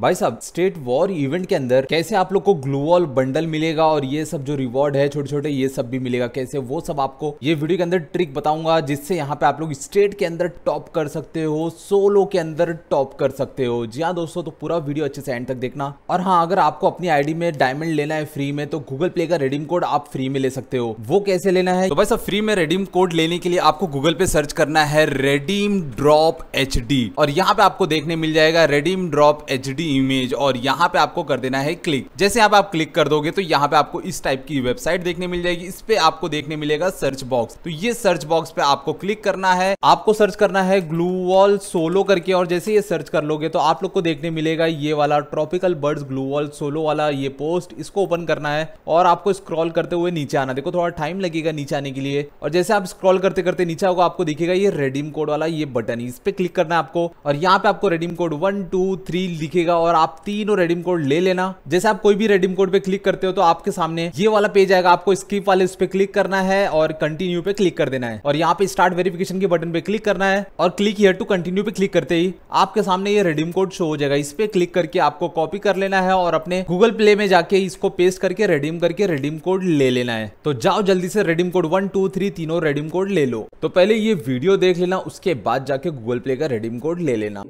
भाई साहब state war event के अंदर कैसे आप लोग को ग्लू वॉल बंडल मिलेगा और ये सब जो रिवॉर्ड है छोटे छोटे ये सब भी मिलेगा कैसे वो सब आपको ये वीडियो के अंदर ट्रिक बताऊंगा जिससे यहाँ पे आप लोग स्टेट के अंदर टॉप कर सकते हो सोलो के अंदर टॉप कर सकते हो जी हाँ दोस्तों तो पूरा वीडियो अच्छे से एंड तक देखना और हाँ अगर आपको अपनी आईडी में डायमंड लेना है फ्री में तो गूगल प्ले का रेडीम कोड आप फ्री में ले सकते हो वो कैसे लेना है तो भाई साहब फ्री में रेडीम कोड लेने के लिए आपको गूगल पे सर्च करना है रेडीम ड्रॉप एच और यहाँ पे आपको देखने मिल जाएगा redeem drop H the image और यहाँ पे आपको कर देना है क्लिक जैसे आप आप क्लिक कर दोगे तो यहाँ पे आपको इस टाइप की वेबसाइट देखने मिल जाएगी इस पे आपको देखने मिलेगा सर्च बॉक्स तो ये सर्च बॉक्स पे आपको क्लिक करना है आपको सर्च करना है ग्लू वॉल सोलो करके और जैसे ये सर्च कर लोगे तो आप लोग को देखने मिलेगा ये वाला tropical bird glue wall solo वाला ये पोस्ट इसको ओपन करना है और आपको स्क्रॉल करते हुए नीचे आना देखो थोड़ा टाइम लगेगा नीचे आने के लिए और जैसे आप स्क्रॉल करते करते नीचे होगा आपको दिखेगा ये रेडीम कोड वाला ये बटन इस पे क्लिक करना है आपको और यहाँ पे आपको redeem code one two three लिखेगा जाएगा और आप तीनों रेडीम कोड ले लेना जैसे आप कोई भी रेडीम कोड पे क्लिक करते हो तो आपके सामने ये वाला पेज आएगा आपको स्किप वाले उस पर क्लिक करना है और कंटिन्यू पे क्लिक कर देना है और यहाँ पे स्टार्ट वेरिफिकेशन के बटन पे क्लिक करना है और क्लिक हियर टू कंटिन्यू पे क्लिक करते ही आपके सामने ये रेडीम कोड शो हो जाएगा इस पे क्लिक करके आपको कॉपी कर लेना है और अपने गूगल प्ले में जाके इसको पेस्ट करके रेडीम करके रेडीम कोड ले लेना है तो जाओ जल्दी से redeem code one two three तीनों रेडीम कोड ले लो तो पहले ये वीडियो देख लेना उसके बाद जाके गूगल प्ले का रेडीम कोड ले लेना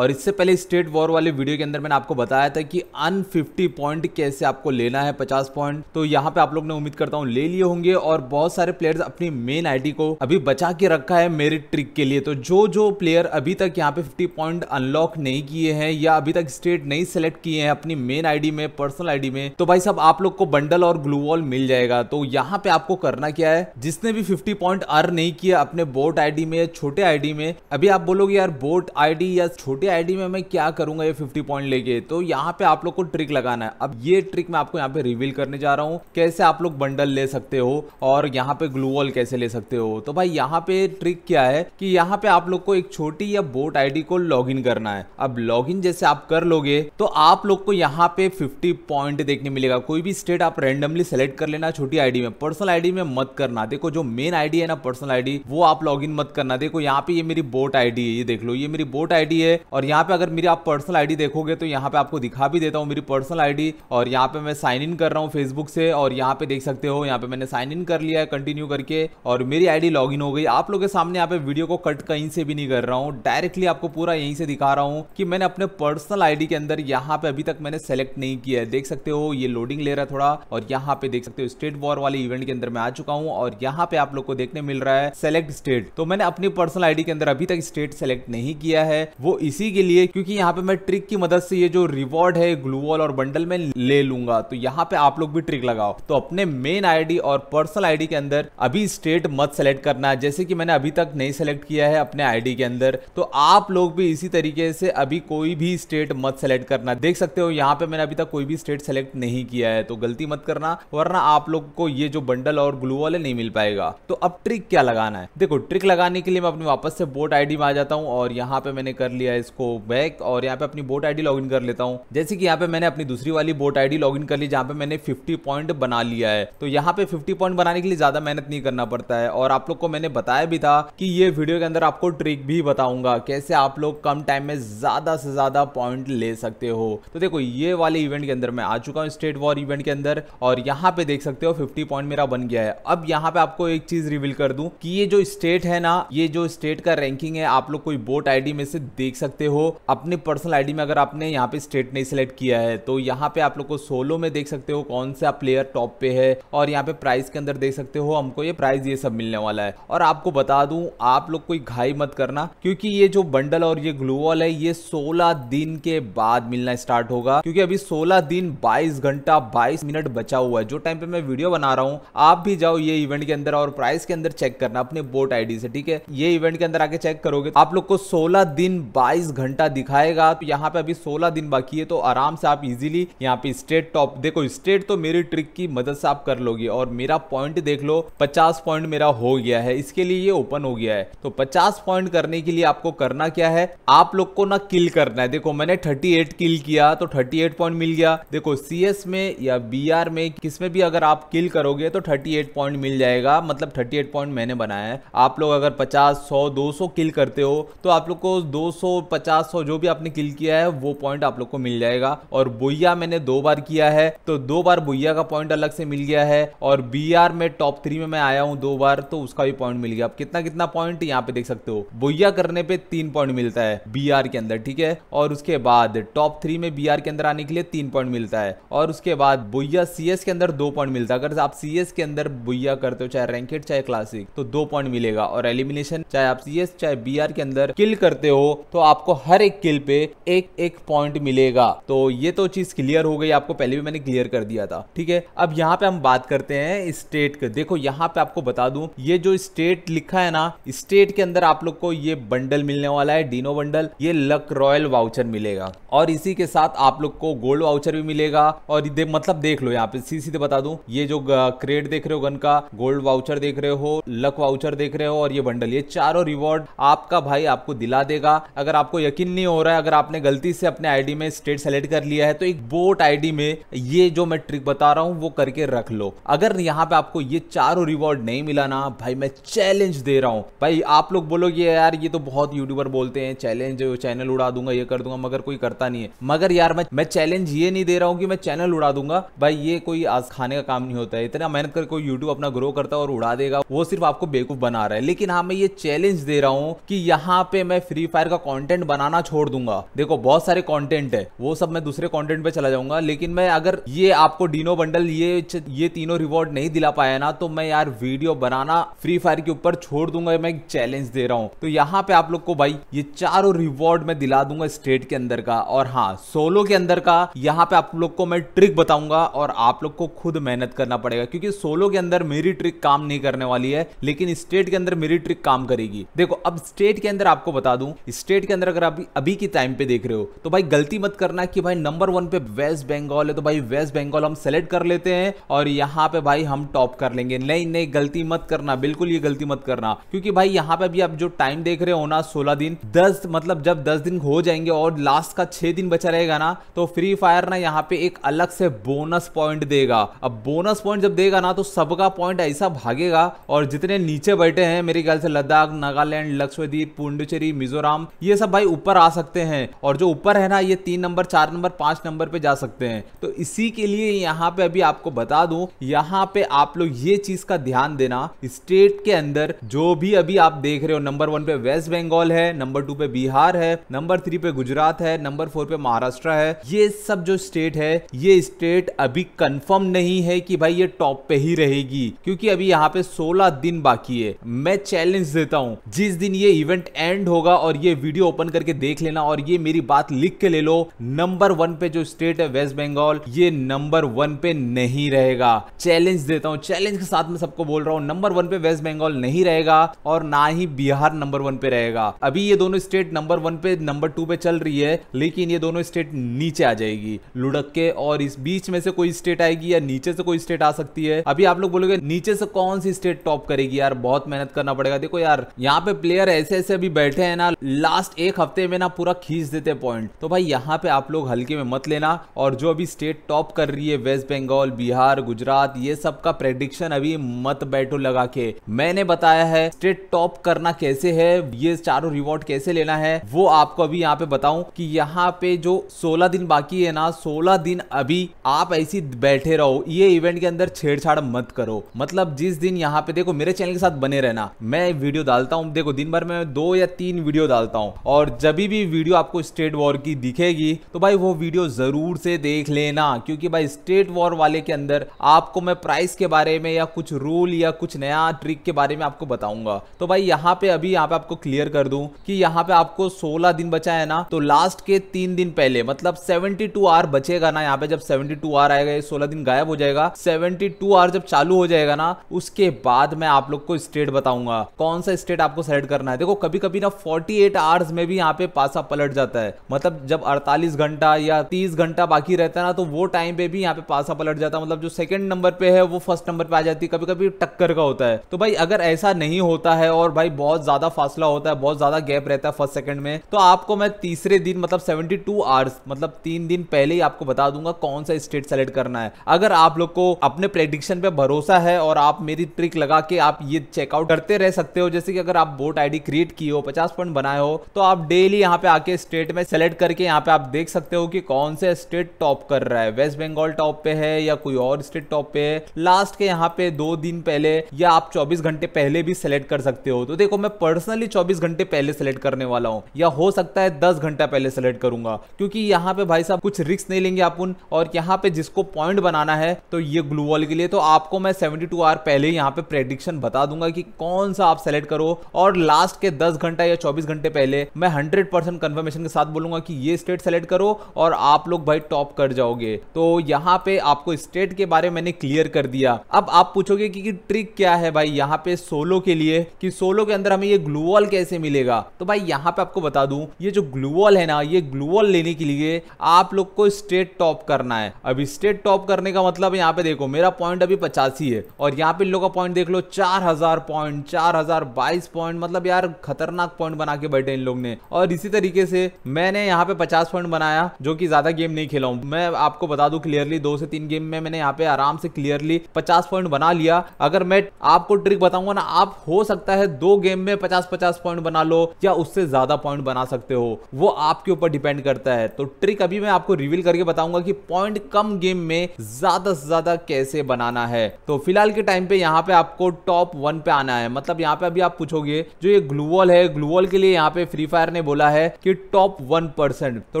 और इससे पहले स्टेट वॉर वाले वीडियो के अंदर मैंने आपको बताया था कि अन 50 पॉइंट कैसे आपको लेना है 50 पॉइंट तो यहाँ पे आप लोग ने उम्मीद करता हूँ ले लिए होंगे और बहुत सारे प्लेयर्स अपनी मेन आईडी को अभी बचा के रखा है मेरिट ट्रिक के लिए तो जो जो प्लेयर अभी तक यहाँ पे 50 पॉइंट अनलॉक नहीं किए हैं या अभी तक स्टेट नहीं सेलेक्ट किए हैं अपनी मेन आई में पर्सनल आई में तो भाई साहब आप लोग को बंडल और ग्लू वॉल मिल जाएगा तो यहाँ पे आपको करना क्या है जिसने भी फिफ्टी पॉइंट अर्न नहीं किया अपने बोट आई में छोटे आईडी में अभी आप बोलोगे यार बोट आईडी या छोटे छोटे आईडी में मैं क्या करूंगा ये 50 पॉइंट लेके तो यहाँ पे आप लोग को ट्रिक लगाना है अब ये ट्रिक मैं आपको यहाँ पे रिवील करने जा रहा हूँ कैसे आप लोग बंडल ले सकते हो और यहाँ पे ग्लू वॉल कैसे ले सकते हो तो भाई यहाँ पे ट्रिक क्या है कि यहाँ पे आप लोग को एक छोटी या बोट आई को लॉगिन करना है अब लॉगिन जैसे आप कर लोगे तो आप लोग को यहाँ पे फिफ्टी पॉइंट देखने मिलेगा कोई भी स्टेट आप रेंडमली सेलेक्ट कर लेना छोटी आईडी में पर्सनल आईडी में मत करना देखो जो मेन आईडी है ना पर्सनल आईडी वो आप लॉगिन मत करना देखो यहाँ पे ये मेरी बोट आईडी है ये देख लो ये मेरी बोट आईडी है और यहाँ पे अगर मेरी आप पर्सनल आईडी देखोगे तो यहाँ पे आपको दिखा भी देता हूँ मेरी पर्सनल आईडी और यहाँ पे मैं साइन इन कर रहा हूँ फेसबुक से और यहाँ पे देख सकते हो यहाँ पे मैंने साइन इन कर लिया है कंटिन्यू करके और मेरी आईडी लॉगिन हो गई आप लोगों के सामने यहाँ पे वीडियो को कट कहीं से भी नहीं कर रहा हूँ डायरेक्टली आपको पूरा यहीं से दिखा रहा हूँ कि मैंने अपने पर्सनल आईडी के अंदर यहाँ पे अभी तक मैंने सेलेक्ट नहीं किया है देख सकते हो ये लोडिंग ले रहा है थोड़ा और यहाँ पे देख सकते हो स्टेट वॉर वाले इवेंट के अंदर मैं आ चुका हूँ और यहाँ पे आप लोग को देखने मिल रहा है सेलेक्ट स्टेट तो मैंने अपनी पर्सनल आईडी के अंदर अभी तक स्टेट सेलेक्ट नहीं किया है वो इस इसी के लिए क्योंकि यहाँ पे मैं ट्रिक की मदद से ये जो रिवॉर्ड है ग्लू वॉल और बंडल में ले लूंगा तो यहाँ पे आप लोग भी ट्रिक लगाओ तो अपने मेन आईडी और पर्सनल आईडी के अंदर अभी स्टेट मत सेलेक्ट करना जैसे कि मैंने अभी तक नहीं सेलेक्ट किया है अपने आईडी के अंदर तो आप लोग भी इसी तरीके से अभी कोई भी स्टेट मत सेलेक्ट करना देख सकते हो यहाँ पे मैंने अभी तक कोई भी स्टेट सेलेक्ट नहीं किया है तो गलती मत करना वरना आप लोग को ये जो बंडल और ग्लू है नहीं मिल पाएगा तो अब ट्रिक क्या लगाना है देखो ट्रिक लगाने के लिए मैं अपने वापस से बोट आई में आ जाता हूँ और यहाँ पे मैंने कर लिया है इसको बैक और यहाँ पे अपनी बोट आईडी लॉगिन कर लेता हूँ जैसे कि यहाँ पे मैंने अपनी दूसरी वाली बोट आईडी लॉगिन कर ली जहाँ पे मैंने 50 पॉइंट बना लिया है तो यहाँ पे 50 पॉइंट बनाने के लिए ज्यादा मेहनत नहीं करना पड़ता है और आप लोग को मैंने बताया भी था कि ये वीडियो के अंदर आपको ट्रिक भी बताऊंगा कैसे आप लोग कम टाइम में ज्यादा से ज्यादा पॉइंट ले सकते हो तो देखो ये वाले इवेंट के अंदर मैं आ चुका हूँ स्टेट वॉर इवेंट के अंदर और यहाँ पे देख सकते हो फिफ्टी पॉइंट मेरा बन गया है अब यहाँ पे आपको एक चीज रिवील कर दू की ये जो स्टेट है ना ये जो स्टेट का रैंकिंग है आप लोग कोई बोट आईडी में से देख सकते सकते हो अपने पर्सनल आईडी में अगर आपने यहाँ पे स्टेट नहीं सिलेक्ट किया है तो यहाँ पे आप लोग को सोलो में देख सकते हो कौन सा प्लेयर टॉप पे है और यहाँ पे प्राइस के अंदर देख सकते हो हमको ये प्राइस ये सब मिलने वाला है और आपको बता दू आप लोग कोई घाई मत करना क्योंकि ये जो बंडल और ये ग्लू वॉल है ये 16 दिन के बाद मिलना स्टार्ट होगा क्योंकि अभी 16 दिन 22 घंटा 22 मिनट बचा हुआ है जो टाइम पे मैं वीडियो बना रहा हूँ आप भी जाओ ये इवेंट के अंदर और प्राइस के अंदर चेक करना अपने बोट आईडी से ठीक है ये इवेंट के अंदर आके चेक करोगे आप लोग को सोलह दिन बाईस 24 घंटा दिखाएगा तो यहाँ पे अभी 16 दिन बाकी है तो आराम से आप इजीली यहाँ पे स्टेट टॉप देखो स्टेट तो मेरी ट्रिक की मदद से आप कर लोगे और मेरा पॉइंट देख लो 50 पॉइंट मेरा हो गया है इसके लिए ये ओपन हो गया है तो 50 पॉइंट करने के लिए आपको करना क्या है आप लोग को ना किल करना है देखो मैंने थर्टी किल किया तो थर्टी पॉइंट मिल गया देखो सी में या बी में किसमें भी अगर आप किल करोगे तो थर्टी पॉइंट मिल जाएगा मतलब थर्टी पॉइंट मैंने बनाया है आप लोग अगर पचास सौ दो किल करते हो तो आप लोग को 250 पचास सौ जो भी आपने किल किया है वो पॉइंट आप लोग को मिल जाएगा और बोया मैंने दो बार किया है तो दो बार बोया का पॉइंट अलग से मिल गया है और बी आर में टॉप थ्री में मैं आया हूँ दो बार तो उसका भी पॉइंट मिल गया आप कितना कितना पॉइंट यहाँ पे देख सकते हो बोया करने पे तीन पॉइंट मिलता है बी आर के अंदर ठीक है और उसके बाद टॉप थ्री में बी आर के अंदर आने के लिए तीन पॉइंट मिलता है और उसके बाद बोया सी एस के अंदर दो पॉइंट मिलता है अगर आप सी एस के अंदर बोया करते हो चाहे रैंकेट चाहे क्लासिक तो दो पॉइंट मिलेगा और एलिमिनेशन चाहे आप सी एस चाहे बी आर के अंदर किल करते हो तो आपको आपको हर एक किल पे एक एक पॉइंट मिलेगा तो ये तो चीज क्लियर हो गई आपको पहले भी मैंने क्लियर कर दिया था ठीक है अब यहाँ पे हम बात करते हैं स्टेट का देखो यहाँ पे आपको बता दू ये जो स्टेट लिखा है ना स्टेट के अंदर आप लोग को ये बंडल मिलने वाला है डीनो बंडल ये लक रॉयल वाउचर मिलेगा और इसी के साथ आप लोग को गोल्ड वाउचर भी मिलेगा और दे, मतलब देख लो यहाँ पे सीधे सीधे बता दू ये जो क्रेड देख रहे हो गन का गोल्ड वाउचर देख रहे हो लक वाउचर देख रहे हो और ये बंडल ये चारों रिवॉर्ड आपका भाई आपको दिला देगा अगर आपको आपको यकीन नहीं हो रहा है अगर आपने गलती से अपने आईडी में स्टेट सेलेक्ट कर लिया है तो एक बोट आईडी में ये जो मैं ट्रिक बता रहा हूँ वो करके रख लो अगर यहाँ पे आपको ये चारों रिवॉर्ड नहीं मिला ना भाई मैं चैलेंज दे रहा हूँ भाई आप लोग बोलोगे यार ये तो बहुत यूट्यूबर बोलते हैं चैलेंज चैनल उड़ा दूंगा ये कर दूंगा मगर कोई करता नहीं है मगर यार मैं मैं चैलेंज ये नहीं दे रहा हूँ कि मैं चैनल उड़ा दूंगा भाई ये कोई आज खाने का काम नहीं होता है इतना मेहनत करके कोई यूट्यूब अपना ग्रो करता है और उड़ा देगा वो सिर्फ आपको बेवकूफ बना रहा है लेकिन हाँ मैं ये चैलेंज दे रहा हूँ कि यहाँ पे मैं फ्री फायर का कॉन्टेंट बनाना छोड़ दूंगा देखो बहुत सारे कॉन्टेंट है वो सब मैं दूसरे कॉन्टेंट पे चला जाऊंगा लेकिन मैं अगर ये आपको डीनो बंडल ये ये तीनों रिवॉर्ड नहीं दिला पाया ना तो मैं यार वीडियो बनाना फ्री फायर के ऊपर छोड़ दूंगा मैं एक चैलेंज दे रहा हूँ तो यहाँ पे आप लोग को भाई ये चारों रिवॉर्ड मैं दिला दूंगा स्टेट के अंदर का और हाँ सोलो के अंदर का यहाँ पे आप लोग को मैं ट्रिक बताऊंगा और आप लोग को खुद मेहनत करना पड़ेगा क्योंकि सोलो के अंदर मेरी ट्रिक काम नहीं करने वाली है लेकिन स्टेट के अंदर मेरी ट्रिक काम करेगी देखो अब स्टेट के अंदर आपको बता दूं स्टेट के अंदर क्षेत्र अगर अभी अभी की टाइम पे देख रहे हो तो भाई गलती मत करना कि भाई नंबर वन पे वेस्ट बंगाल है तो भाई वेस्ट बंगाल हम सेलेक्ट कर लेते हैं और यहाँ पे भाई हम टॉप कर लेंगे नहीं नहीं गलती मत करना बिल्कुल ये गलती मत करना क्योंकि भाई यहाँ पे अभी आप जो टाइम देख रहे हो ना सोलह दिन दस मतलब जब दस दिन हो जाएंगे और लास्ट का छह दिन बचा रहेगा ना तो फ्री फायर ना यहाँ पे एक अलग से बोनस पॉइंट देगा अब बोनस पॉइंट जब देगा ना तो सबका पॉइंट ऐसा भागेगा और जितने नीचे बैठे हैं मेरे ख्याल से लद्दाख नागालैंड लक्षद्वीप पुंडुचेरी मिजोरम ये सब भाई ऊपर आ सकते हैं और जो ऊपर है ना ये तीन नंबर चार नंबर पांच नंबर पे जा सकते हैं तो इसी के लिए यहाँ पे अभी आपको बता दू यहाँ पे आप लोग ये चीज का ध्यान देना स्टेट के अंदर जो भी अभी आप देख रहे हो नंबर वन पे वेस्ट बंगाल है नंबर टू पे बिहार है नंबर थ्री पे गुजरात है नंबर फोर पे महाराष्ट्र है ये सब जो स्टेट है ये स्टेट अभी कंफर्म नहीं है कि भाई ये टॉप पे ही रहेगी क्योंकि अभी यहाँ पे 16 दिन बाकी है मैं चैलेंज देता हूँ जिस दिन ये इवेंट एंड होगा और ये वीडियो ओपन ओपन करके देख लेना और ये मेरी बात लिख के ले लो नंबर वन पे जो स्टेट है वेस्ट बंगाल ये नंबर वन पे नहीं रहेगा चैलेंज देता हूँ चैलेंज के साथ में सबको बोल रहा हूँ नंबर वन पे वेस्ट बंगाल नहीं रहेगा और ना ही बिहार नंबर वन पे रहेगा अभी ये दोनों स्टेट नंबर वन पे नंबर टू पे चल रही है लेकिन ये दोनों स्टेट नीचे आ जाएगी लुढ़क के और इस बीच में से कोई स्टेट आएगी या नीचे से कोई स्टेट आ सकती है अभी आप लोग बोलोगे नीचे से कौन सी स्टेट टॉप करेगी यार बहुत मेहनत करना पड़ेगा देखो यार यहाँ पे प्लेयर ऐसे ऐसे अभी बैठे हैं ना लास्ट एक हफ्ते में ना पूरा खींच देते पॉइंट तो भाई यहाँ पे आप लोग हल्के में मत लेना और जो अभी स्टेट टॉप कर रही है वेस्ट बंगाल बिहार गुजरात ये सब का प्रेडिक्शन अभी मत बैठो लगा के मैंने बताया है स्टेट टॉप करना कैसे है ये चारों रिवॉर्ड कैसे लेना है वो आपको अभी यहाँ पे बताऊं कि यहाँ पे जो 16 दिन बाकी है ना 16 दिन अभी आप ऐसी बैठे रहो ये इवेंट के अंदर छेड़छाड़ मत करो मतलब जिस दिन यहाँ पे देखो मेरे चैनल के साथ बने रहना मैं वीडियो डालता हूँ देखो दिन भर में दो या तीन वीडियो डालता हूँ और और जब भी वीडियो आपको स्टेट वॉर की दिखेगी तो भाई वो वीडियो जरूर से देख लेना क्योंकि भाई स्टेट वॉर वाले के अंदर आपको मैं प्राइस के बारे में या कुछ रूल या कुछ नया ट्रिक के बारे में आपको बताऊंगा तो भाई यहाँ पे अभी यहाँ पे आपको क्लियर कर दू कि यहाँ पे आपको 16 दिन बचा है ना तो लास्ट के तीन दिन पहले मतलब 72 टू आवर बचेगा ना यहाँ पे जब 72 टू आवर आएगा ये 16 दिन गायब हो जाएगा 72 टू आवर जब चालू हो जाएगा ना उसके बाद मैं आप लोग को स्टेट बताऊंगा कौन सा स्टेट आपको सेलेक्ट करना है देखो कभी कभी ना 48 आवर्स में भी यहाँ पे पासा पलट जाता है मतलब जब 48 घंटा या 30 घंटा बाकी रहता है ना तो वो टाइम पे भी यहाँ पे पासा पलट जाता है मतलब जो सेकंड नंबर पे है वो फर्स्ट नंबर पे आ जाती है कभी कभी टक्कर का होता है तो भाई अगर ऐसा नहीं होता है और भाई बहुत ज्यादा फासला होता है बहुत ज्यादा गैप रहता है फर्स्ट सेकंड में तो आपको मैं तीसरे दिन मतलब सेवेंटी आवर्स मतलब तीन दिन पहले ही आपको बता दूंगा कौन सा स्टेट सेलेक्ट करना है अगर आप लोग को अपने प्रेडिक्शन पे भरोसा है और आप मेरी ट्रिक लगा के आप ये चेकआउट करते रह सकते हो जैसे कि अगर आप वोट आईडी क्रिएट किए हो पचास पॉइंट बनाए हो तो आप डेली यहाँ पे आके स्टेट में सेलेक्ट करके यहाँ पे आप देख सकते हो कि कौन से स्टेट टॉप कर रहा है वेस्ट बंगाल टॉप पे है या कोई और स्टेट टॉप पे है लास्ट के यहाँ पे दो दिन पहले या आप 24 घंटे पहले भी सेलेक्ट कर सकते हो तो देखो मैं पर्सनली 24 घंटे पहले सेलेक्ट करने वाला हूँ या हो सकता है दस घंटा पहले सेलेक्ट करूंगा क्योंकि यहाँ पे भाई साहब कुछ रिक्स नहीं लेंगे आप उन और यहाँ पे जिसको पॉइंट बनाना है तो ये ग्लू वॉल के लिए तो आपको मैं 72 आवर पहले यहाँ पे प्रेडिक्शन बता दूंगा कि कौन सा आप सेलेक्ट करो और लास्ट के दस घंटा या चौबीस घंटे पहले मैं हंड्रेड परसेंट कन्फर्मेशन के साथ बोलूंगा कि ये स्टेट सेलेक्ट करो और आप लोग भाई टॉप कर जाओगे तो यहाँ पे आपको स्टेट के बारे में मैंने क्लियर कर दिया अब आप पूछोगे कि, कि ट्रिक क्या है भाई यहाँ पे सोलो के लिए कि सोलो के अंदर हमें ये ग्लूवॉल कैसे मिलेगा तो भाई यहाँ पे आपको बता दू ये जो ग्लूवॉल है ना ये ग्लूवॉल लेने के लिए आप लोग को स्टेट टॉप करना है अभी स्टेट टॉप करने का मतलब यहाँ पे देखो मेरा पॉइंट अभी पचासी है और यहाँ पे लोग का पॉइंट देख लो चार हजार पॉइंट चार हजार बाईस पॉइंट मतलब यार खतरनाक पॉइंट बना के बैठे इन लोग ने और इसी तरीके से मैंने यहाँ पे पचास पॉइंट बनाया जो कि ज़्यादा गेम नहीं खेला हूँ मैं आपको बता दू क्लियरली दो से तीन गेम में मैंने यहाँ पे आराम से क्लियरली पचास पॉइंट बना लिया अगर मैं आपको ट्रिक बताऊंगा ना आप हो सकता है दो गेम में पचास पचास पॉइंट बना लो या उससे ज़्यादा पॉइंट बना सकते हो वो आपके ऊपर डिपेंड करता है तो ट्रिक अभी मैं आपको रिविल करके बताऊंगा कि पॉइंट कम गेम में ज़्यादा से ज़्यादा कैसे बनाना है तो फिलहाल के टाइम पे यहाँ पे आपको टॉप वन पे आना है मतलब यहाँ पे अभी आप पूछोगे जो ये ग्लूवॉल है ग्लूवल के लिए यहाँ पे फ्री फायर सरकार ने बोला है कि टॉप वन परसेंट तो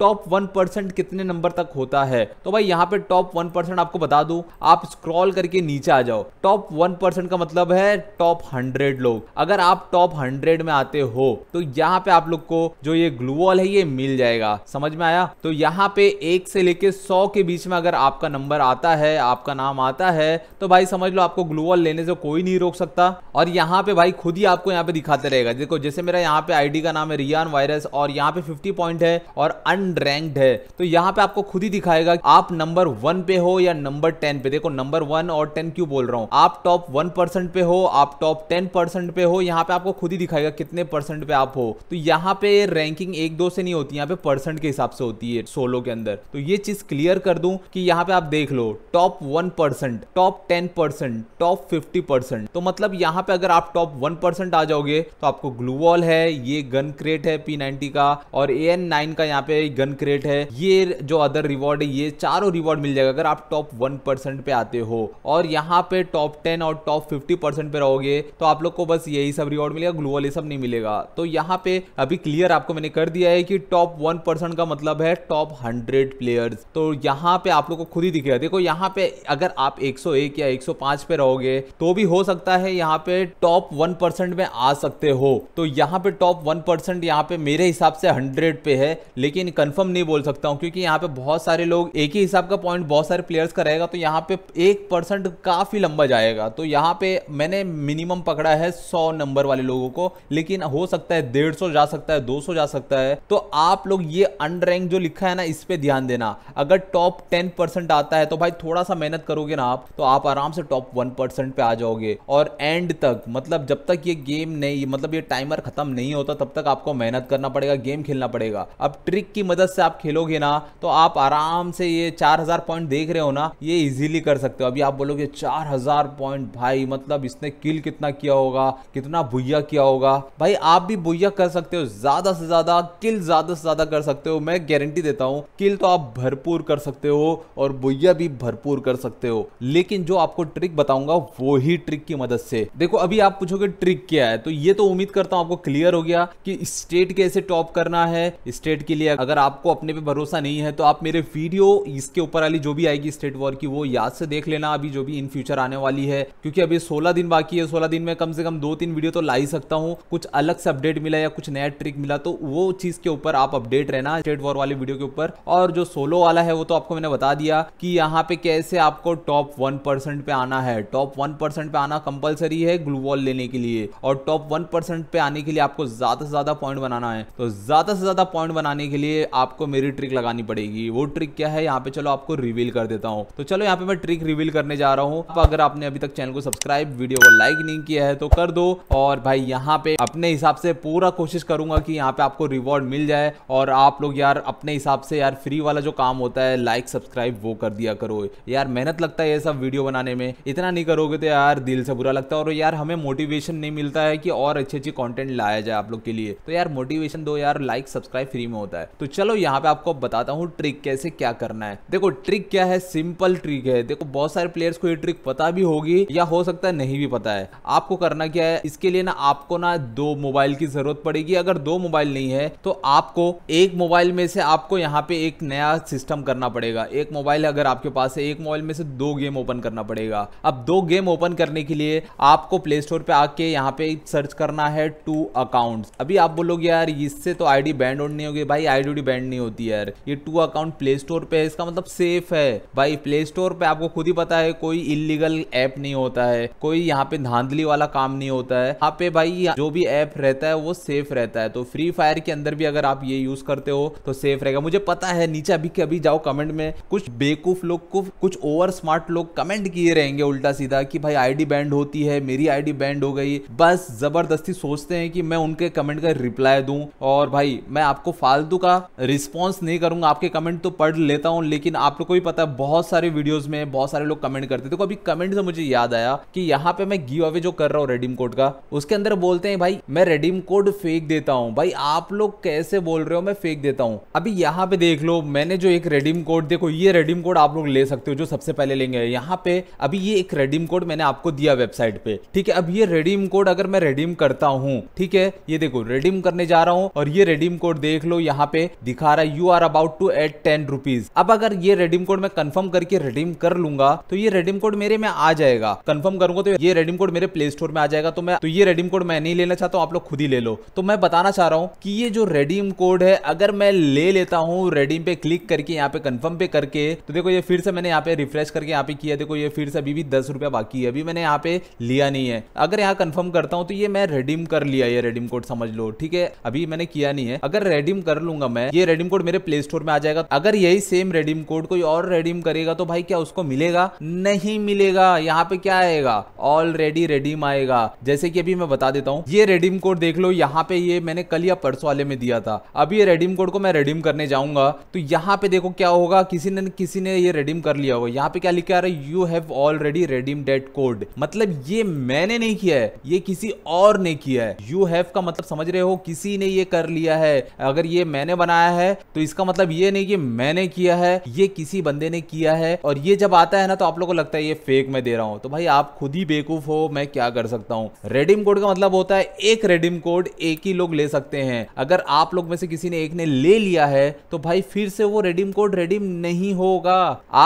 टॉप वन परसेंट कितने नंबर तक होता है तो भाई यहाँ पे टॉप वन परसेंट आपको बता दू आप स्क्रॉल करके नीचे आ जाओ टॉप वन परसेंट का मतलब है टॉप हंड्रेड लोग अगर आप टॉप हंड्रेड में आते हो तो यहाँ पे आप लोग को जो ये ग्लूवॉल है ये मिल जाएगा समझ में आया तो यहाँ पे एक से लेके सौ के बीच में अगर आपका नंबर आता है आपका नाम आता है तो भाई समझ लो आपको ग्लूवॉल लेने से कोई नहीं रोक सकता और यहाँ पे भाई खुद ही आपको यहाँ पे दिखाते रहेगा देखो जैसे मेरा यहाँ पे आईडी का नाम है रिया ईरान वायरस और यहाँ पे 50 पॉइंट है और अनरैंक्ड है तो यहाँ पे आपको खुद ही दिखाएगा आप नंबर वन पे हो या नंबर टेन पे देखो नंबर वन और टेन क्यों बोल रहा हूँ आप टॉप वन परसेंट पे हो आप टॉप टेन परसेंट पे हो यहाँ पे आपको खुद ही दिखाएगा कितने परसेंट पे आप हो तो यहाँ पे रैंकिंग एक दो से नहीं होती यहाँ पे परसेंट के हिसाब से होती है सोलो के अंदर तो ये चीज क्लियर कर दू की यहाँ पे आप देख लो top one percent top ten percent top fifty percent तो मतलब यहाँ पे अगर आप टॉप वन परसेंट आ जाओगे तो आपको ग्लू वॉल है ये गन क्रेट है है पी नाइनटी का और ए एन नाइन का यहाँ पे गन क्रेट है ये जो अदर रिवॉर्ड है ये चारों रिवॉर्ड मिल जाएगा अगर आप टॉप वन परसेंट पे आते हो और यहाँ पे टॉप टेन और टॉप फिफ्टी परसेंट पे रहोगे तो आप लोग को बस यही सब रिवॉर्ड मिलेगा ग्लोबल ये सब नहीं मिलेगा तो यहाँ पे अभी क्लियर आपको मैंने कर दिया है कि टॉप वन परसेंट का मतलब है टॉप हंड्रेड प्लेयर्स तो यहाँ पे आप लोग को खुद ही दिखेगा देखो यहाँ पे अगर आप एक या 105 पे रहोगे तो भी हो सकता है यहाँ पे टॉप वन परसेंट में आ सकते हो तो यहाँ पे टॉप वन परसेंट यहाँ पे मेरे हिसाब से हंड्रेड पे है लेकिन कंफर्म नहीं बोल सकता हूँ क्योंकि यहाँ पे बहुत सारे लोग एक ही हिसाब का पॉइंट बहुत सारे प्लेयर्स का रहेगा तो यहाँ पे एक परसेंट काफ़ी लंबा जाएगा तो यहाँ पे मैंने मिनिमम पकड़ा है सौ नंबर वाले लोगों को लेकिन हो सकता है डेढ़ सौ जा सकता है दो सौ जा सकता है तो आप लोग ये अनरैंक जो लिखा है ना इस पर ध्यान देना अगर टॉप टेन परसेंट आता है तो भाई थोड़ा सा मेहनत करोगे ना आप तो आप आराम से टॉप वन परसेंट पे आ जाओगे और एंड तक मतलब जब तक ये गेम नहीं मतलब ये टाइमर खत्म नहीं होता तब तक आपको मेहनत मेहनत करना पड़ेगा गेम खेलना पड़ेगा अब ट्रिक की मदद से आप खेलोगे ना तो आप आराम से ये 4000 पॉइंट देख रहे हो ना ये इजीली कर सकते हो अभी आप बोलोगे 4000 पॉइंट भाई मतलब इसने किल कितना किया होगा कितना भुया किया होगा भाई आप भी भुया कर सकते हो ज्यादा से ज्यादा किल ज्यादा से ज्यादा कर सकते हो मैं गारंटी देता हूँ किल तो आप भरपूर कर सकते हो और भुया भी भरपूर कर सकते हो लेकिन जो आपको ट्रिक बताऊंगा वो ही ट्रिक की मदद से देखो अभी आप पूछोगे ट्रिक क्या है तो ये तो उम्मीद करता हूँ आपको क्लियर हो गया कि स्टेट स्टेट कैसे टॉप करना है स्टेट के लिए अगर आपको अपने पे भरोसा नहीं है तो आप मेरे वीडियो इसके ऊपर वाली जो भी आएगी स्टेट वॉर की वो याद से देख लेना अभी जो भी इन फ्यूचर आने वाली है क्योंकि अभी सोलह दिन बाकी है सोलह दिन में कम से कम दो तीन वीडियो तो ला ही सकता हूँ कुछ अलग से अपडेट मिला या कुछ नया ट्रिक मिला तो वो चीज के ऊपर आप अपडेट रहना स्टेट वॉर वाले वीडियो के ऊपर और जो सोलो वाला है वो तो आपको मैंने बता दिया कि यहाँ पे कैसे आपको टॉप वन परसेंट पे आना है टॉप वन परसेंट पे आना कंपलसरी है ग्लू वॉल लेने के लिए और टॉप वन परसेंट पे आने के लिए आपको ज्यादा से ज्यादा पॉइंट बनाना है तो ज़्यादा से ज़्यादा पॉइंट बनाने के लिए आपको मेरी ट्रिक लगानी पड़ेगी वो ट्रिक क्या है यहाँ पे चलो आपको रिवील कर देता हूँ तो चलो यहाँ पे मैं ट्रिक रिवील करने जा रहा हूँ अगर आपने अभी तक चैनल को सब्सक्राइब वीडियो को लाइक नहीं किया है तो कर दो और भाई यहाँ पे अपने हिसाब से पूरा कोशिश करूंगा कि यहाँ पे आपको रिवॉर्ड मिल जाए और आप लोग यार अपने हिसाब से यार फ्री वाला जो काम होता है लाइक सब्सक्राइब वो कर दिया करो यार मेहनत लगता है ये सब वीडियो बनाने में इतना नहीं करोगे तो यार दिल से बुरा लगता है और यार हमें मोटिवेशन नहीं मिलता है कि और अच्छी अच्छी कॉन्टेंट लाया जाए आप लोग के लिए तो यार मोटिवेशन दो यार लाइक सब्सक्राइब फ्री में होता है तो चलो यहाँ पे आपको बताता हूँ ट्रिक कैसे क्या करना है देखो ट्रिक क्या है सिंपल ट्रिक है देखो बहुत सारे प्लेयर्स को ये ट्रिक पता भी होगी या हो सकता है नहीं भी पता है आपको करना क्या है इसके लिए ना आपको ना दो मोबाइल की जरूरत पड़ेगी अगर दो मोबाइल नहीं है तो आपको एक मोबाइल में से आपको यहाँ पे एक नया सिस्टम करना पड़ेगा एक मोबाइल अगर आपके पास है एक मोबाइल में से दो गेम ओपन करना पड़ेगा अब दो गेम ओपन करने के लिए आपको प्ले स्टोर पे आके यहाँ पे सर्च करना है टू अकाउंट्स अभी आप बोलोगे गया यार इससे तो आईडी बैंड ऑन नहीं होगी भाई आईडी बैंड नहीं होती यार ये टू अकाउंट प्ले स्टोर पे है इसका मतलब सेफ है भाई प्ले स्टोर पे आपको खुद ही पता है कोई इलीगल ऐप नहीं होता है कोई यहाँ पे धांधली वाला काम नहीं होता है यहाँ पे भाई जो भी ऐप रहता है वो सेफ रहता है तो फ्री फायर के अंदर भी अगर आप ये यूज करते हो तो सेफ रहेगा मुझे पता है नीचे अभी के अभी जाओ कमेंट में कुछ बेकूफ लोग कुछ ओवर स्मार्ट लोग कमेंट किए रहेंगे उल्टा सीधा कि भाई आईडी बैंड होती है मेरी आईडी बैंड हो गई बस जबरदस्ती सोचते हैं कि मैं उनके कमेंट का रिप्लाई रिप्लाई दूं और भाई मैं आपको फालतू का रिस्पांस नहीं करूंगा आपके कमेंट तो पढ़ लेता हूं लेकिन आप लोग को भी पता है बहुत सारे वीडियोस में बहुत सारे लोग कमेंट करते थे तो अभी कमेंट से मुझे याद आया कि यहाँ पे मैं गिव अवे जो कर रहा हूँ रेडीम कोड का उसके अंदर बोलते हैं भाई मैं रेडीम कोड फेंक देता हूँ भाई आप लोग कैसे बोल रहे हो मैं फेंक देता हूँ अभी यहाँ पे देख लो मैंने जो एक रेडीम कोड देखो ये रेडीम कोड आप लोग ले सकते हो जो सबसे पहले लेंगे यहाँ पे अभी ये एक रेडीम कोड मैंने आपको दिया वेबसाइट पे ठीक है अब ये रेडीम कोड अगर मैं रेडीम करता हूँ ठीक है ये देखो रेडीम करने करने जा रहा हूँ और ये रेडीम कोड देख लो यहाँ पे दिखा रहा है you are about to add ten rupees अब अगर ये रेडीम कोड मैं कन्फर्म करके रेडीम कर लूंगा तो ये रेडीम कोड मेरे में आ जाएगा कन्फर्म करूंगा तो ये रेडीम कोड मेरे प्ले स्टोर में आ जाएगा तो मैं तो ये रेडीम कोड मैं नहीं लेना चाहता हूँ तो आप लोग खुद ही ले लो तो मैं बताना चाह रहा हूँ कि ये जो रेडीम कोड है अगर मैं ले लेता हूँ रेडीम पे क्लिक करके यहाँ पे कन्फर्म पे करके तो देखो ये फिर से मैंने यहाँ पे रिफ्रेश करके यहाँ पे किया देखो ये फिर से अभी भी दस रुपया बाकी है अभी मैंने यहाँ पे लिया नहीं है अगर यहाँ कन्फर्म करता हूँ तो ये मैं रेडीम कर लिया ये रेडीम कोड समझ लो ठीक है अभी मैंने किया नहीं है अगर रेडीम कर लूंगा मैं ये रेडीम कोड मेरे प्ले स्टोर में आ जाएगा अगर यही सेम रेडीम कोड कोई और रेडीम करेगा तो भाई क्या उसको मिलेगा नहीं मिलेगा यहाँ पे क्या आएगा ऑलरेडी रेडीम आएगा जैसे कि अभी मैं बता देता हूँ ये रेडीम कोड देख लो यहाँ पे ये मैंने कल या परसों वाले में दिया था अब ये रेडीम कोड को मैं रेडीम करने जाऊंगा तो यहाँ पे देखो क्या होगा किसी ने किसी ने ये रेडीम कर लिया होगा यहाँ पे क्या लिखा आ रहा है you have already redeemed code मतलब ये मैंने नहीं किया है ये किसी और ने किया है यू हैव का मतलब समझ रहे हो किसी किसी ने ये कर लिया है अगर ये मैंने बनाया है तो इसका मतलब ये नहीं कि मैंने किया है ये किसी बंदे ने किया है और ये जब आता है ना तो आप लोग को लगता है ये फेक मैं दे रहा हूँ तो भाई आप खुद ही बेवकूफ हो मैं क्या कर सकता हूँ रेडीम कोड का मतलब होता है एक रेडीम कोड एक ही लोग ले सकते हैं अगर आप लोग में से किसी ने एक ने ले लिया है तो भाई फिर से वो रेडीम कोड रेडीम नहीं होगा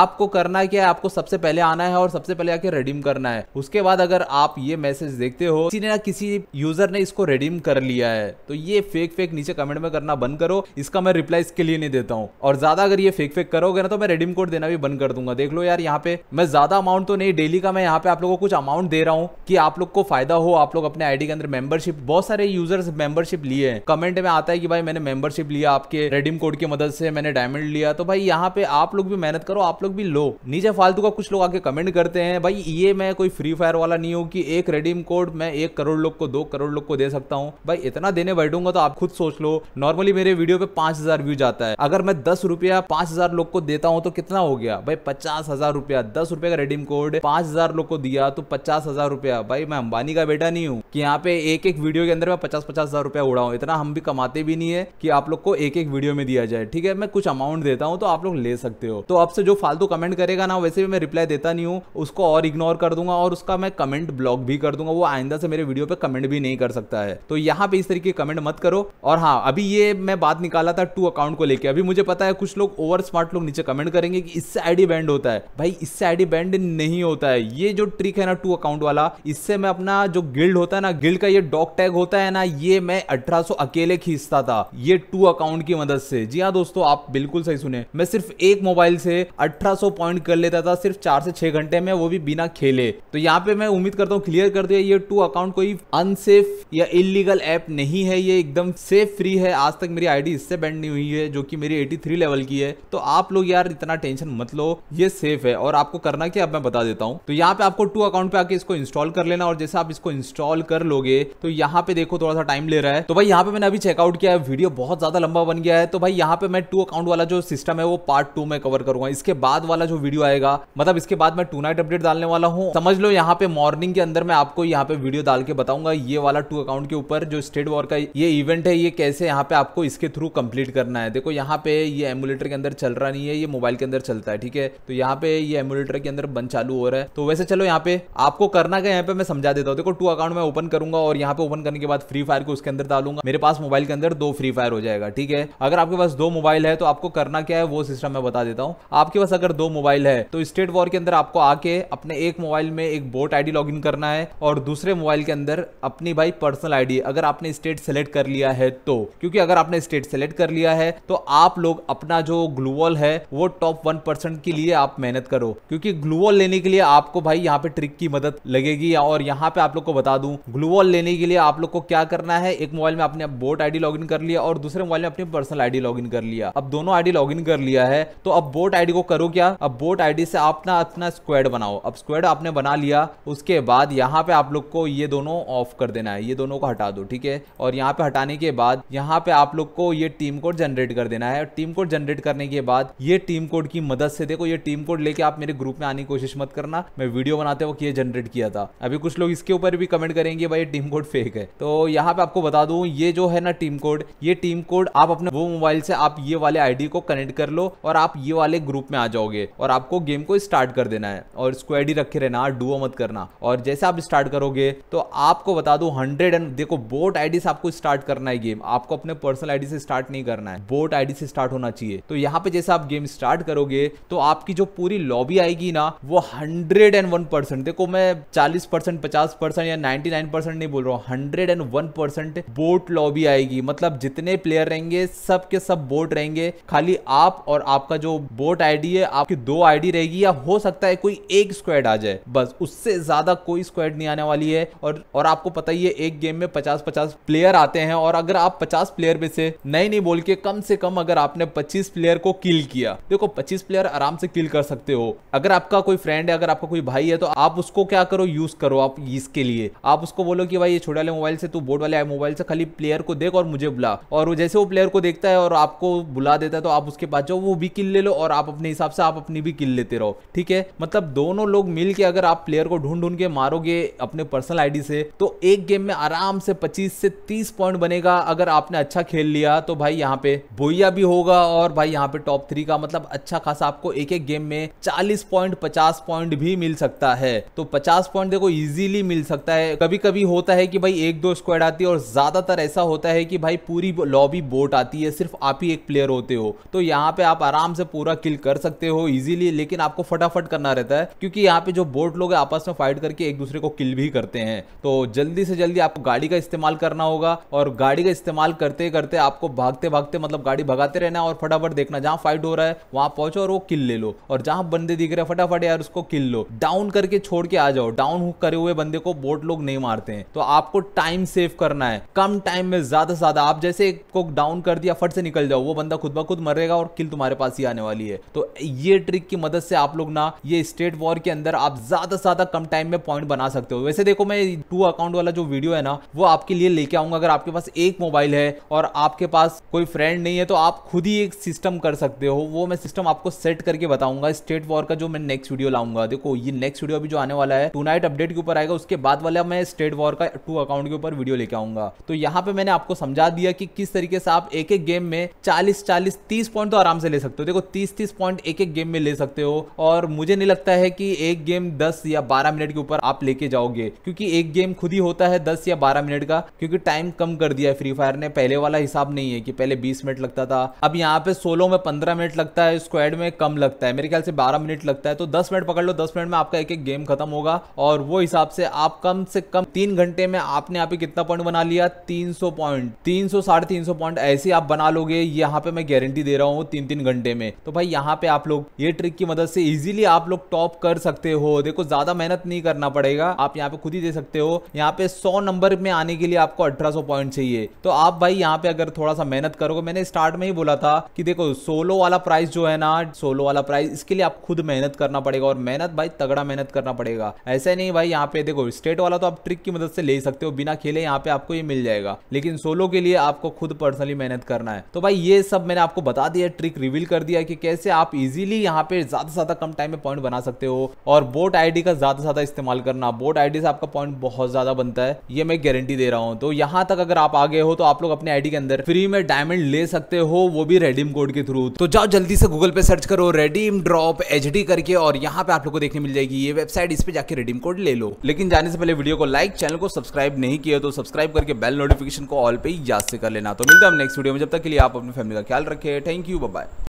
आपको करना क्या है आपको सबसे पहले आना है और सबसे पहले आके रेडीम करना है उसके बाद अगर आप ये मैसेज देखते हो किसी ने ना किसी यूजर ने इसको रेडीम कर लिया है तो ये फेक फेक नीचे कमेंट में करना बंद करो इसका मैं रिप्लाई इसके लिए नहीं देता हूँ और ज्यादा अगर ये फेक फेक करोगे ना तो मैं रेडीम कोड देना भी बंद कर दूंगा देख लो यार यहाँ पे मैं ज्यादा अमाउंट तो नहीं डेली का मैं यहाँ पे आप लोगों को कुछ अमाउंट दे रहा हूँ कि आप लोग को फायदा हो आप लोग अपने आईडी के अंदर मेंबरशिप बहुत सारे यूजर्स मेंबरशिप लिए हैं कमेंट में आता है कि भाई मैंने मेंबरशिप लिया आपके रेडीम कोड की मदद से मैंने डायमंड लिया तो भाई यहाँ पे आप लोग भी मेहनत करो आप लोग भी लो नीचे फालतू का कुछ लोग आके कमेंट करते हैं भाई ये मैं कोई फ्री फायर वाला नहीं हूँ कि एक रेडीम कोड मैं एक करोड़ लोग को दो करोड़ लोग को दे सकता हूँ भाई इतना देने बैठो डालूंगा तो आप खुद सोच लो नॉर्मली मेरे वीडियो पे पांच हजार व्यूज आता है अगर मैं दस रुपया पांच हजार लोग को देता हूँ तो कितना हो गया भाई पचास हजार रुपया दस रुपए का रेडीम कोड पांच हजार लोग को दिया तो पचास हजार रुपया भाई मैं अंबानी का बेटा नहीं हूँ कि यहाँ पे एक एक वीडियो के अंदर मैं पचास पचास हजार रुपया उड़ाऊ इतना हम भी कमाते भी नहीं है कि आप लोग को एक एक वीडियो में दिया जाए ठीक है मैं कुछ अमाउंट देता हूँ तो आप लोग ले सकते हो तो आपसे जो फालतू कमेंट करेगा ना वैसे भी मैं रिप्लाई देता नहीं हूँ उसको और इग्नोर कर दूंगा और उसका मैं कमेंट ब्लॉक भी कर दूंगा वो आइंदा से मेरे वीडियो पे कमेंट भी नहीं कर सकता है तो यहाँ पे इस तरीके कमेंट मत करो और हाँ अभी ये मैं बात निकाला था टू अकाउंट को लेके अभी मुझे पता है कुछ लोग ओवर स्मार्ट लोग नीचे कमेंट करेंगे कि इससे आईडी बैंड होता है भाई इससे आईडी बैंड नहीं होता है ये जो ट्रिक है ना टू अकाउंट वाला इससे मैं अपना जो गिल्ड होता है ना गिल्ड का ये डॉक टैग होता है ना ये मैं अठारह अकेले खींचता था ये टू अकाउंट की मदद से जी हाँ दोस्तों आप बिल्कुल सही सुने मैं सिर्फ एक मोबाइल से अठारह पॉइंट कर लेता था सिर्फ चार से छह घंटे में वो भी बिना खेले तो यहाँ पे मैं उम्मीद करता हूँ क्लियर कर दिया ये टू अकाउंट कोई अनसेफ या इलीगल ऐप नहीं है ये एकदम सेफ फ्री है आज तक मेरी आईडी इससे बैंड नहीं हुई है जो कि मेरी 83 लेवल की है तो आप लोग यार इतना टेंशन मत लो ये सेफ है और आपको करना क्या अब मैं बता देता हूँ तो यहाँ पे आपको टू अकाउंट पे आके इसको इंस्टॉल कर लेना और जैसे आप इसको इंस्टॉल कर लोगे तो यहाँ पे देखो थोड़ा सा टाइम ले रहा है तो भाई यहाँ पे मैंने अभी चेकआउट किया है वीडियो बहुत ज्यादा लंबा बन गया है तो भाई यहाँ पे मैं टू अकाउंट वाला जो सिस्टम है वो पार्ट टू में कवर करूंगा इसके बाद वाला जो वीडियो आएगा मतलब इसके बाद मैं टू नाइट अपडेट डालने वाला हूँ समझ लो यहाँ पे मॉर्निंग के अंदर मैं आपको यहाँ पे वीडियो डाल के बताऊंगा ये वाला टू अकाउंट के ऊपर जो स्टेट वॉर का ये इवेंट है ये कैसे यहाँ पे आपको इसके थ्रू कंप्लीट करना है देखो यहाँ पे ये एमुलेटर के अंदर चल रहा नहीं है ये मोबाइल के अंदर चलता है ठीक है तो यहाँ पे ये एमुलेटर के अंदर बंद चालू हो रहा है तो वैसे चलो यहाँ पे आपको करना क्या यहाँ पे मैं समझा देता हूँ देखो टू अकाउंट मैं ओपन करूंगा और यहाँ पे ओपन करने के बाद फ्री फायर को उसके अंदर डालूंगा मेरे पास मोबाइल के अंदर दो फ्री फायर हो जाएगा ठीक है अगर आपके पास दो मोबाइल है तो आपको करना क्या है वो सिस्टम मैं बता देता हूँ आपके पास अगर दो मोबाइल है तो स्टेट वॉर के अंदर आपको आके अपने एक मोबाइल में एक बोट आईडी लॉगिन करना है और दूसरे मोबाइल के अंदर अपनी भाई पर्सनल आईडी अगर आपने स्टेट सेलेक्ट सेलेक्ट कर लिया है तो क्योंकि अगर आपने स्टेट सेलेक्ट कर लिया है तो आप लोग अपना जो ग्लूवल है वो टॉप वन परसेंट के लिए आप मेहनत करो क्योंकि ग्लूवल लेने के लिए आपको भाई यहाँ पे ट्रिक की मदद लगेगी और यहाँ पे आप लोग को बता दू ग्लूवल लेने के लिए आप लोग को क्या करना है एक मोबाइल में आपने बोट आईडी लॉगिन कर लिया और दूसरे मोबाइल में अपनी पर्सनल आईडी लॉगिन कर लिया अब दोनों आईडी लॉगिन कर लिया है तो अब बोट आईडी को करो क्या अब बोट आईडी से आप अपना स्क्वाड बनाओ अब स्क्वाड आपने बना लिया उसके बाद यहाँ पे आप लोग को ये दोनों ऑफ कर देना है ये दोनों को हटा दो ठीक है और यहाँ पे हटाने के बाद यहाँ पे आप लोग को ये टीम कोड जनरेट कर देना है टीम कोड जनरेट करने के बाद ये टीम कोड की मदद से देखो ये टीम कोड लेके आप मेरे ग्रुप में आने की कोशिश मत करना मैं वीडियो बनाते वक्त ये जनरेट किया था अभी कुछ लोग इसके ऊपर भी कमेंट करेंगे भाई टीम कोड फेक है तो यहाँ पे आपको बता दू ये जो है ना टीम कोड ये टीम कोड आप अपने वो मोबाइल से आप ये वाले आईडी को कनेक्ट कर लो और आप ये वाले ग्रुप में आ जाओगे और आपको गेम को स्टार्ट कर देना है और इसको आईडी रखे रहना डुओ मत करना और जैसे आप स्टार्ट करोगे तो आपको बता दू हंड्रेड एंड देखो बोट आईडी से आपको स्टार्ट करना है गेम आपको अपने पर्सनल आईडी से स्टार्ट नहीं करना है बोट आईडी से स्टार्ट होना चाहिए तो यहाँ पे जैसे आप गेम स्टार्ट करोगे तो आपकी जो पूरी लॉबी आएगी ना वो हंड्रेड एंड वन परसेंट देखो मैं चालीस परसेंट पचास परसेंट या नाइनटी नाइन परसेंट नहीं बोल रहा हूँ hundred and one percent bot lobby आएगी मतलब जितने प्लेयर रहेंगे सब के सब बोट रहेंगे खाली आप और आपका जो बोट आईडी है आपकी दो आईडी रहेगी या हो सकता है कोई एक स्क्वाड आ जाए बस उससे ज्यादा कोई स्क्वाड नहीं आने वाली है और और आपको पता ही है एक गेम में पचास पचास प्लेयर आते आते हैं और अगर आप 50 प्लेयर में से नहीं नहीं बोल के कम से कम अगर आपने 25 प्लेयर को किल किया देखो 25 प्लेयर आराम से किल कर सकते हो अगर आपका कोई फ्रेंड है अगर आपका कोई भाई है तो आप उसको क्या करो यूज करो आप इसके लिए आप उसको बोलो कि भाई ये छोटे वाले मोबाइल से तू बोर्ड वाले आए मोबाइल से खाली प्लेयर को देख और मुझे बुला और जैसे वो प्लेयर को देखता है और आपको बुला देता है तो आप उसके पास जाओ वो भी किल ले लो और आप अपने हिसाब से आप अपनी भी किल लेते रहो ठीक है मतलब दोनों लोग मिल के अगर आप प्लेयर को ढूंढ ढूंढ के मारोगे अपने पर्सनल आईडी से तो एक गेम में आराम से पच्चीस से तीस पॉइंट पॉइंट बनेगा अगर आपने अच्छा खेल लिया तो भाई यहाँ पे बोइया भी होगा और भाई यहाँ पे टॉप थ्री का मतलब अच्छा खासा आपको एक एक गेम में चालीस पॉइंट पचास पॉइंट भी मिल सकता है तो पचास पॉइंट देखो इजीली मिल सकता है कभी कभी होता है कि भाई एक दो स्क्वाड आती है और ज्यादातर ऐसा होता है कि भाई पूरी लॉबी बोट आती है सिर्फ आप ही एक प्लेयर होते हो तो यहाँ पे आप आराम से पूरा किल कर सकते हो इजिली लेकिन आपको फटाफट करना रहता है क्योंकि यहाँ पे जो बोट लोग आपस में फाइट करके एक दूसरे को किल भी करते हैं तो जल्दी से जल्दी आपको गाड़ी का इस्तेमाल करना होगा और गाड़ी का इस्तेमाल करते करते आपको भागते भागते मतलब गाड़ी भगाते रहना और फटाफट देखना जहाँ फाइट हो रहा है वहां पहुंचो और वो किल ले लो और जहां बंदे दिख रहे फटाफट यार उसको किल लो डाउन करके छोड़ के आ जाओ डाउन करे हुए बंदे को बोट लोग नहीं मारते हैं तो आपको टाइम सेव करना है कम टाइम में ज्यादा से ज्यादा आप जैसे को डाउन कर दिया फट से निकल जाओ वो बंदा खुद ब खुद मरेगा और किल तुम्हारे पास ही आने वाली है तो ये ट्रिक की मदद से आप लोग ना ये स्टेट वॉर के अंदर आप ज्यादा से ज्यादा कम टाइम में पॉइंट बना सकते हो वैसे देखो मैं टू अकाउंट वाला जो वीडियो है ना वो आपके लिए लेके आऊंगा अगर आप आपके पास एक मोबाइल है और आपके पास कोई फ्रेंड नहीं है तो आप खुद ही एक सिस्टम कर सकते हो वो मैं सिस्टम आपको सेट करके बताऊंगा स्टेट वॉर का जो मैं नेक्स्ट वीडियो लाऊंगा देखो ये नेक्स्ट वीडियो अभी जो आने वाला है टू नाइट अपडेट के ऊपर आएगा उसके बाद वाला मैं स्टेट वॉर का टू अकाउंट के ऊपर वीडियो लेके आऊंगा तो यहाँ पे मैंने आपको समझा दिया कि किस तरीके से आप एक एक गेम में चालीस चालीस तीस पॉइंट तो आराम से ले सकते हो देखो तीस तीस पॉइंट एक एक गेम में ले सकते हो और मुझे नहीं लगता है कि एक गेम दस या बारह मिनट के ऊपर आप लेके जाओगे क्योंकि एक गेम खुद ही होता है दस या बारह मिनट का क्योंकि टाइम कम कम कर दिया है फ्री फायर ने पहले वाला हिसाब नहीं है कि पहले 20 मिनट लगता था अब यहाँ पे सोलो में 15 मिनट लगता है स्क्वाड में कम लगता है मेरे ख्याल से 12 मिनट लगता है तो 10 मिनट पकड़ लो 10 मिनट में आपका एक एक गेम खत्म होगा और वो हिसाब से आप कम से कम तीन घंटे में आपने यहाँ पे कितना पॉइंट बना लिया तीन पॉइंट तीन सौ पॉइंट ऐसे आप बना लोगे यहाँ पे मैं गारंटी दे रहा हूँ तीन तीन घंटे में तो भाई यहाँ पे आप लोग ये ट्रिक की मदद से इजिली आप लोग टॉप कर सकते हो देखो ज्यादा मेहनत नहीं करना पड़ेगा आप यहाँ पे खुद ही दे सकते हो यहाँ पे सौ नंबर में आने के लिए आपको अठारह पॉइंट चाहिए तो आप भाई यहाँ पे अगर थोड़ा सा मेहनत करोगे मैंने स्टार्ट में ही बोला था कि देखो सोलो वाला प्राइस जो है ना सोलो वाला प्राइस इसके लिए आप खुद मेहनत करना पड़ेगा और मेहनत भाई तगड़ा मेहनत करना पड़ेगा ऐसा नहीं भाई यहाँ पे देखो स्टेट वाला तो आप ट्रिक की मदद से ले सकते हो बिना खेले यहाँ पे आपको ये मिल जाएगा लेकिन सोलो के लिए आपको खुद पर्सनली मेहनत करना है तो भाई ये सब मैंने आपको बता दिया ट्रिक रिवील कर दिया कि कैसे आप इजिली यहाँ पे ज्यादा से ज्यादा कम टाइम में पॉइंट बना सकते हो और बोट आईडी का ज्यादा से ज्यादा इस्तेमाल करना बोट आईडी से आपका पॉइंट बहुत ज्यादा बनता है ये मैं गारंटी दे रहा हूँ तो यहाँ तक अगर आप आगे हो तो आप लोग अपने आईडी के अंदर फ्री में डायमंड ले सकते हो वो भी रेडीम कोड के थ्रू तो जाओ जल्दी से गूगल पे सर्च करो रेडीम ड्रॉप एच करके और यहाँ पे आप लोग को देखने मिल जाएगी ये वेबसाइट इस पे जाके रेडीम कोड ले लो लेकिन जाने से पहले वीडियो को लाइक चैनल को सब्सक्राइब नहीं किया तो सब्सक्राइब करके बेल नोटिफिकेशन को ऑल पे याद से कर लेना तो मिलता है नेक्स्ट वीडियो में जब तक के लिए आप अपनी फैमिली का ख्याल रखे थैंक यू बाय